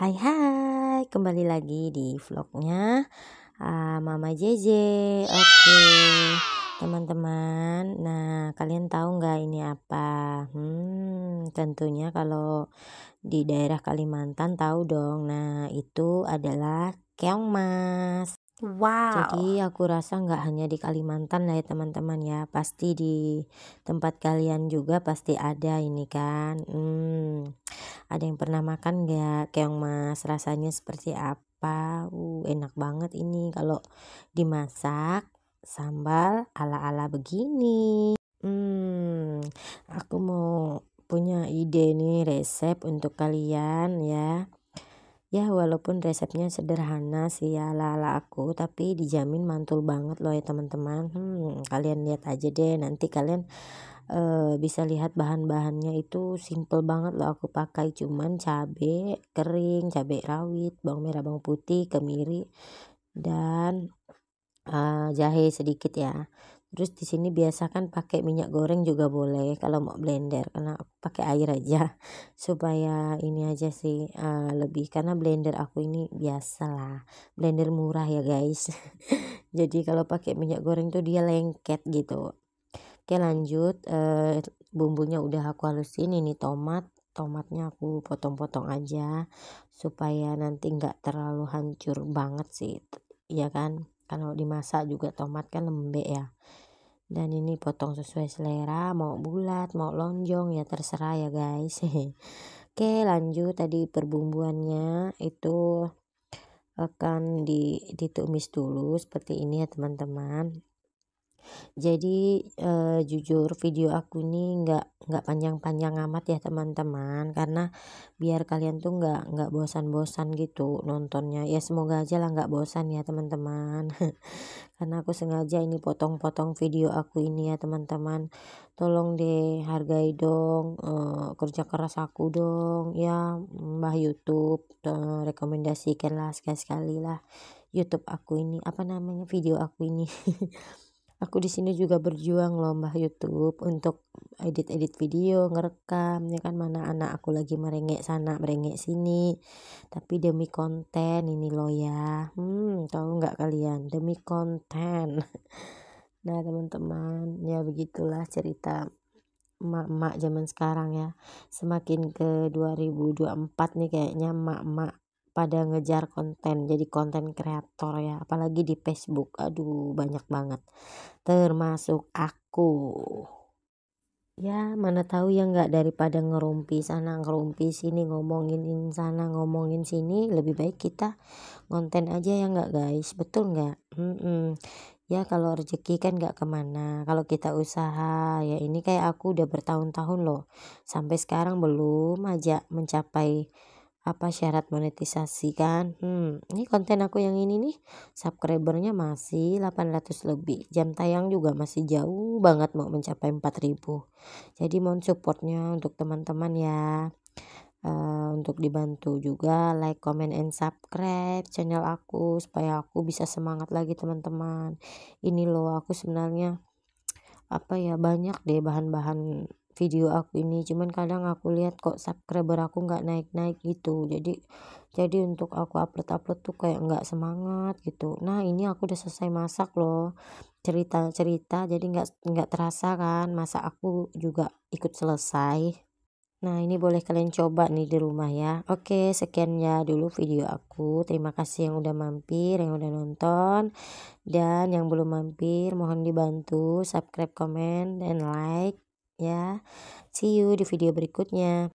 Hai hai, kembali lagi di vlognya uh, Mama JJ. Oke, okay. teman-teman. Nah, kalian tahu nggak ini apa? Hmm, tentunya kalau di daerah Kalimantan tahu dong. Nah, itu adalah keong mas. Wow. Jadi aku rasa nggak hanya di Kalimantan lah ya teman-teman ya, pasti di tempat kalian juga pasti ada ini kan. Hmm, ada yang pernah makan nggak keong mas? Rasanya seperti apa? Uh, enak banget ini kalau dimasak sambal ala-ala begini. Hmm, aku mau punya ide nih resep untuk kalian ya ya walaupun resepnya sederhana sih ya ala aku tapi dijamin mantul banget loh ya teman-teman hmm, kalian lihat aja deh nanti kalian uh, bisa lihat bahan-bahannya itu simple banget loh aku pakai cuman cabe kering cabe rawit bawang merah bawang putih kemiri dan uh, jahe sedikit ya Terus di sini biasakan pakai minyak goreng juga boleh kalau mau blender karena pakai air aja supaya ini aja sih uh, lebih karena blender aku ini biasa lah blender murah ya guys. Jadi kalau pakai minyak goreng tuh dia lengket gitu. Oke lanjut uh, bumbunya udah aku halusin ini tomat tomatnya aku potong-potong aja supaya nanti nggak terlalu hancur banget sih ya kan kalau dimasak juga tomat kan lembek ya dan ini potong sesuai selera mau bulat mau lonjong ya terserah ya guys oke lanjut tadi perbumbuannya itu akan di ditumis dulu seperti ini ya teman-teman jadi uh, jujur video aku ini nggak nggak panjang-panjang amat ya teman-teman karena biar kalian tuh nggak nggak bosan-bosan gitu nontonnya ya semoga aja lah nggak bosan ya teman-teman karena aku sengaja ini potong-potong video aku ini ya teman-teman tolong deh hargai dong uh, kerja keras aku dong ya mbah YouTube uh, rekomendasikan lah sekali-sekali lah YouTube aku ini apa namanya video aku ini aku di sini juga berjuang lomba YouTube untuk edit-edit video, ngerekam, ya kan mana anak aku lagi merengek sana, merengek sini. Tapi demi konten ini loh ya. Hmm, tahu nggak kalian? Demi konten. Nah, teman-teman, ya begitulah cerita emak-emak zaman sekarang ya. Semakin ke 2024 nih kayaknya emak-emak pada ngejar konten jadi konten kreator ya apalagi di Facebook aduh banyak banget termasuk aku ya mana tahu ya nggak daripada ngerumpi sana ngerumpi sini ngomongin sana ngomongin sini lebih baik kita konten aja ya nggak guys betul nggak hmm -mm. ya kalau rezeki kan nggak kemana kalau kita usaha ya ini kayak aku udah bertahun-tahun loh sampai sekarang belum aja mencapai apa syarat monetisasi kan hmm ini konten aku yang ini nih subscribernya masih 800 lebih jam tayang juga masih jauh banget mau mencapai 4000 jadi mohon supportnya untuk teman-teman ya uh, untuk dibantu juga like comment and subscribe channel aku supaya aku bisa semangat lagi teman-teman ini loh aku sebenarnya apa ya banyak deh bahan-bahan video aku ini cuman kadang aku lihat kok subscriber aku nggak naik-naik gitu jadi jadi untuk aku upload-upload tuh kayak nggak semangat gitu nah ini aku udah selesai masak loh cerita-cerita jadi nggak nggak terasa kan masa aku juga ikut selesai nah ini boleh kalian coba nih di rumah ya oke sekian ya dulu video aku terima kasih yang udah mampir yang udah nonton dan yang belum mampir mohon dibantu subscribe comment dan like ya. See you di video berikutnya.